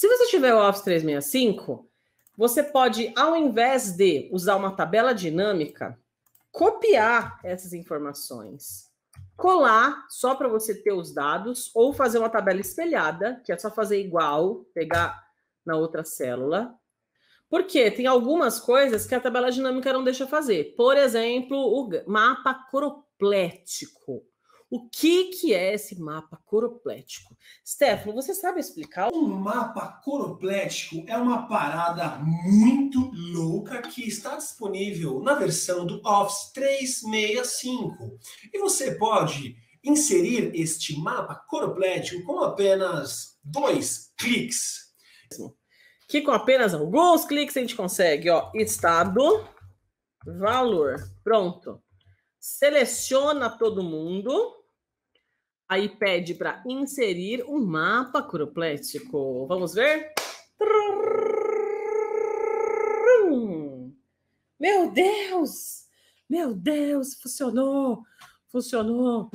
Se você tiver o Office 365, você pode, ao invés de usar uma tabela dinâmica, copiar essas informações, colar só para você ter os dados, ou fazer uma tabela espelhada, que é só fazer igual, pegar na outra célula. Porque tem algumas coisas que a tabela dinâmica não deixa fazer. Por exemplo, o mapa croplético. O que, que é esse mapa coroplético? Stefano, você sabe explicar? Um mapa coroplético é uma parada muito louca que está disponível na versão do Office 365. E você pode inserir este mapa coroplético com apenas dois cliques. Que com apenas alguns cliques a gente consegue, ó, estado, valor. Pronto. Seleciona todo mundo Aí pede para inserir um mapa croplético. Vamos ver? Meu Deus! Meu Deus, funcionou! Funcionou!